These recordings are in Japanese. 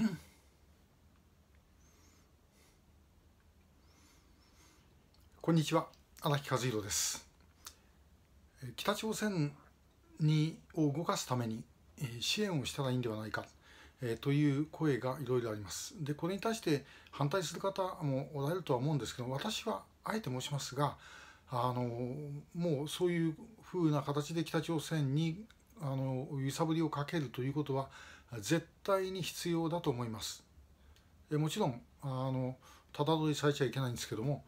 こんにちは荒木和弘です北朝鮮にを動かすために支援をしたらいいんではないかという声がいろいろありますでこれに対して反対する方もおられるとは思うんですけど私はあえて申しますがあのもうそういう風な形で北朝鮮にあの揺さぶりをかけるということは絶対に必要だと思いますえもちろんあのただ取りされちゃいけないんですけども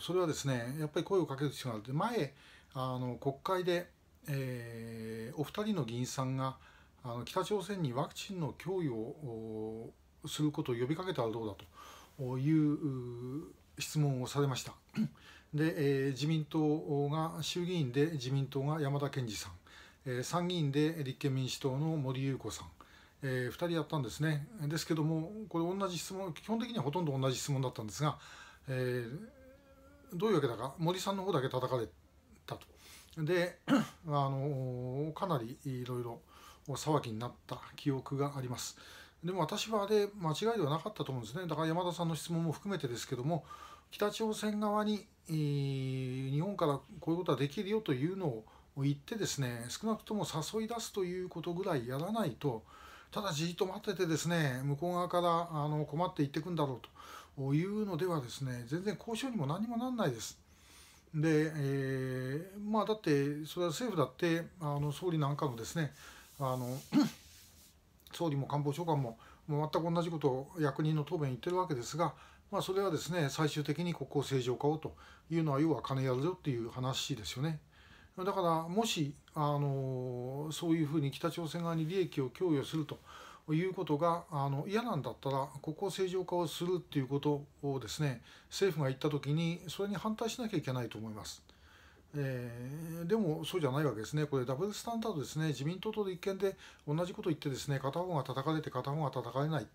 それはですねやっぱり声をかける必要があって前あの国会で、えー、お二人の議員さんがあの北朝鮮にワクチンの供与をすることを呼びかけたらどうだという質問をされました。で、えー、自民党が衆議院で自民党が山田賢治さんえ参議院で立憲民主党の森裕子さん、えー、2人やったんですねですけどもこれ同じ質問基本的にはほとんど同じ質問だったんですが、えー、どういうわけだか森さんの方だけ叩かれたとで、あのかなりいろいろ騒ぎになった記憶がありますでも私はあれ間違いではなかったと思うんですねだから山田さんの質問も含めてですけども北朝鮮側に、えー、日本からこういうことはできるよというのを言ってですね少なくとも誘い出すということぐらいやらないとただじっと待っててですね向こう側からあの困って行ってくんだろうというのではですね全然交渉にも何にもなんないです。で、えー、まあだってそれは政府だってあの総理なんかのですねあの 総理も官房長官ももう全く同じことを役人の答弁言ってるわけですが、まあ、それはですね最終的に国交正常化をというのは要は金やるよっていう話ですよね。だからもしあのそういうふうに北朝鮮側に利益を供与するということがあの嫌なんだったらここを正常化をするっていうことをですね政府が言った時にそれに反対しなきゃいけないと思います。えー、でもそうじゃないわけですね、これダブルスタンダードですね、自民党と立憲で同じこと言ってですね片方が叩かれて片方が叩かれない。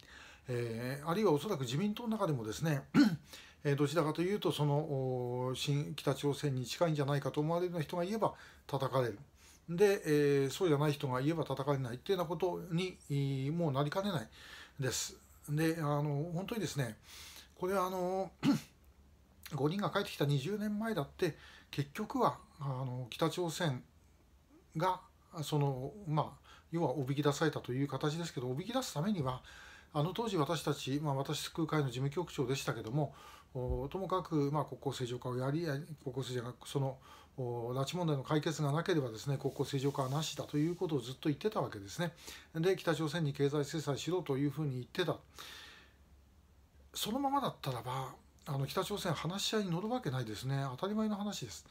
えー、あるいはおそらく自民党の中でもですね、えー、どちらかというとその新北朝鮮に近いんじゃないかと思われるような人が言えば叩かれる。で、えー、そうじゃない人が言えば叩かれないっていうようなことにもうなりかねないです。であの本当にですねこれはあの5 人が帰ってきた20年前だって結局はあの北朝鮮がそのまあ要はおびき出されたという形ですけどおびき出すためにはあの当時私たち、まあ、私救う会の事務局長でしたけどもともかく、まあ、国交正常化をやり国交正常化その拉致問題の解決がなければですね国交正常化はなしだということをずっと言ってたわけですね。で北朝鮮に経済制裁しろというふうに言ってた。そのままだったらばあの北朝鮮話し合いに乗るわけないですね当たり前の話です。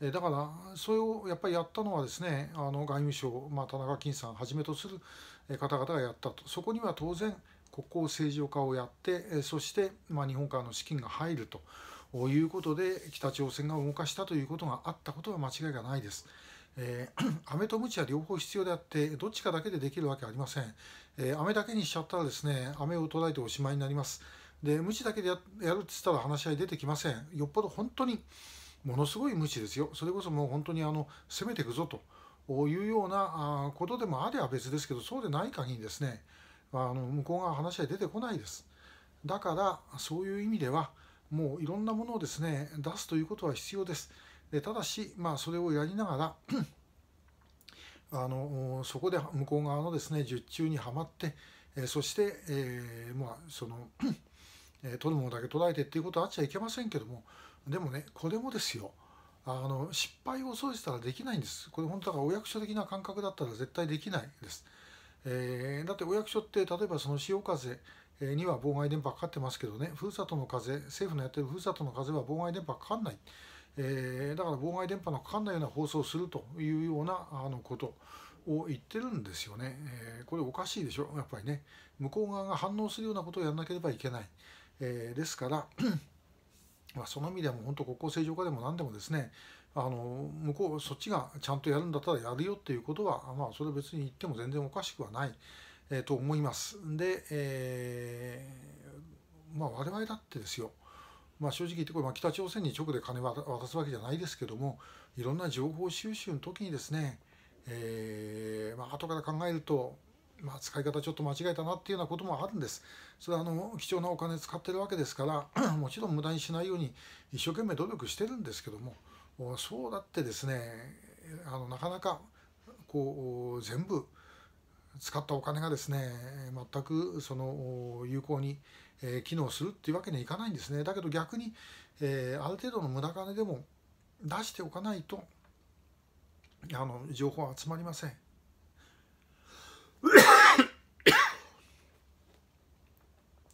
だからそれをやっぱりやったのはですねあの外務省、まあ、田中金さんはじめとする方々がやったとそこには当然国交正常化をやってそして、まあ、日本からの資金が入るということで北朝鮮が動かしたということがあったことは間違いがないです。え メ飴と鞭は両方必要であってどっちかだけでできるわけありません、えメ飴だけにしちゃったらですね飴を捉えておしまいになりますで鞭だけでやるって言ったら話し合い出てきませんよっぽど本当にものすごい鞭ですよそれこそもう本当にあの攻めていくぞというようなことでもあれゃ別ですけどそうでない限りですねあの向こうが話へ出てこないですだからそういう意味ではもういろんなものをですね出すということは必要ですでただし、まあ、それをやりながら あのそこで向こう側のですね術中にはまって、えそして、えー、まあ、その え取るものだけ捉えてっていうことはあっちゃいけませんけどもでもねこれもですよあの失敗を恐れてたらできないんですこれ本当だからお役所的な感覚だったら絶対できないです。えー、だってお役所って例えばその潮風には妨害電波かかってますけどねふるさとの風政府のやってるふるさとの風は妨害電波かかんない、えー、だから妨害電波のかかんないような放送をするというようなあのことを言ってるんですよね、えー、これおかしいでしょやっぱりね向こう側が反応するようなことをやらなければいけない、えー、ですから まあ、その意味でも本当国交正常化でも何でもですねあの向こうそっちがちゃんとやるんだったらやるよっていうことは、まあ、それ別に言っても全然おかしくはない、えー、と思います。で、えー、まあ、我々だってですよ、まあ、正直言ってこれ、まあ、北朝鮮に直で金渡すわけじゃないですけどもいろんな情報収集の時にですね、えーまあ後から考えると、まあ、使い方ちょっと間違えたなっていうようなこともあるんです。それはあの貴重なお金使ってるわけですから もちろん無駄にしないように一生懸命努力してるんですけども。そうだってですねあのなかなかこう全部使ったお金がですね全くその有効に機能するっていうわけにはいかないんですねだけど逆に、えー、ある程度の無駄金でも出しておかないとあの情報は集まりません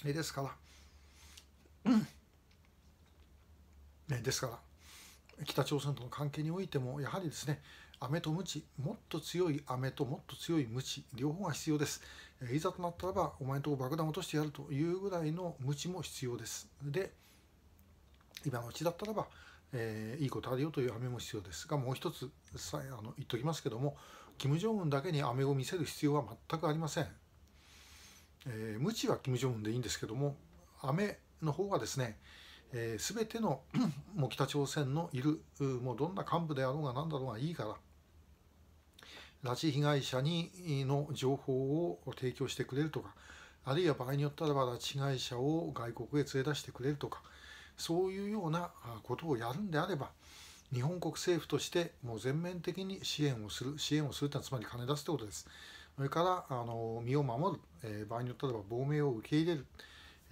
ですから、う ん、ですから北朝鮮との関係においてもやはりですね飴とムチもっと強い飴ともっと強いムチ両方が必要ですいざとなったらばお前のとこ爆弾落としてやるというぐらいのムチも必要ですで今のうちだったらば、えー、いいことあるよという飴も必要ですがもう一つさあの言っときますけども金正恩だけに飴を見せる必要は全くありません、えー、鞭は金正恩でいいんですけども飴の方がですね、えー、てのもう北朝鮮のいるもうどんな幹部であろうが何だろうがいいから拉致被害者にの情報を提供してくれるとかあるいは場合によったらば拉致被害者を外国へ連れ出してくれるとかそういうようなことをやるんであれば日本国政府としてもう全面的に支援をする支援をするというのはつまり金出すということですそれからあの身を守る、えー、場合によったらば亡命を受け入れる、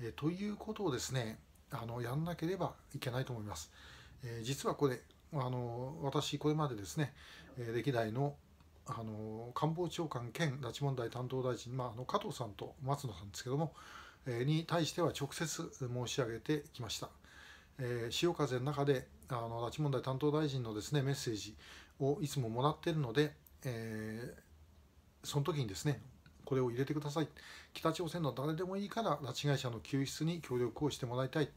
えー、ということをですねあのやんなければいけないと思います。え実はこれあの私これまでですね、え歴代のあの官房長官兼拉致問題担当大臣、まあ、あの加藤さんと松野さんですけども、えに対しては直接申し上げてきました。えー、潮風の中であの拉致問題担当大臣のですねメッセージをいつももらっているので、えー、その時にですねこれを入れてください。北朝鮮の誰でもいいから拉致被害者の救出に協力をしてもらいたい。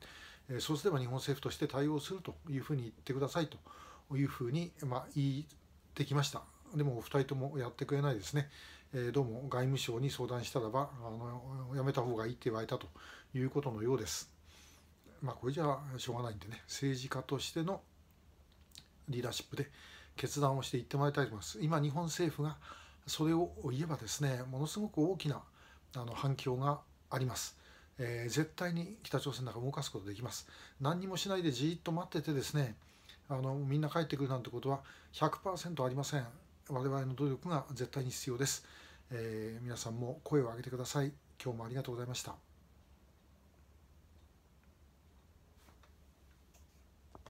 そうすれば日本政府として対応するというふうに言ってくださいというふうに、まあ、言ってきました。でもお二人ともやってくれないですね。えどうも外務省に相談したらばあの、やめた方がいいって言われたということのようです。まあこれじゃしょうがないんでね、政治家としてのリーダーシップで決断をしていってもらいたいと思います。今日本政府がそれを言えばですねものすごく大きなあの反響があります。えー、絶対に北朝鮮なんか動かすことできます。何にもしないでじーっと待っててですねあのみんな帰ってくるなんてことは100%ありません。我々の努力が絶対に必要です。えー、皆さんも声を上げてください。今日もありがとうございました。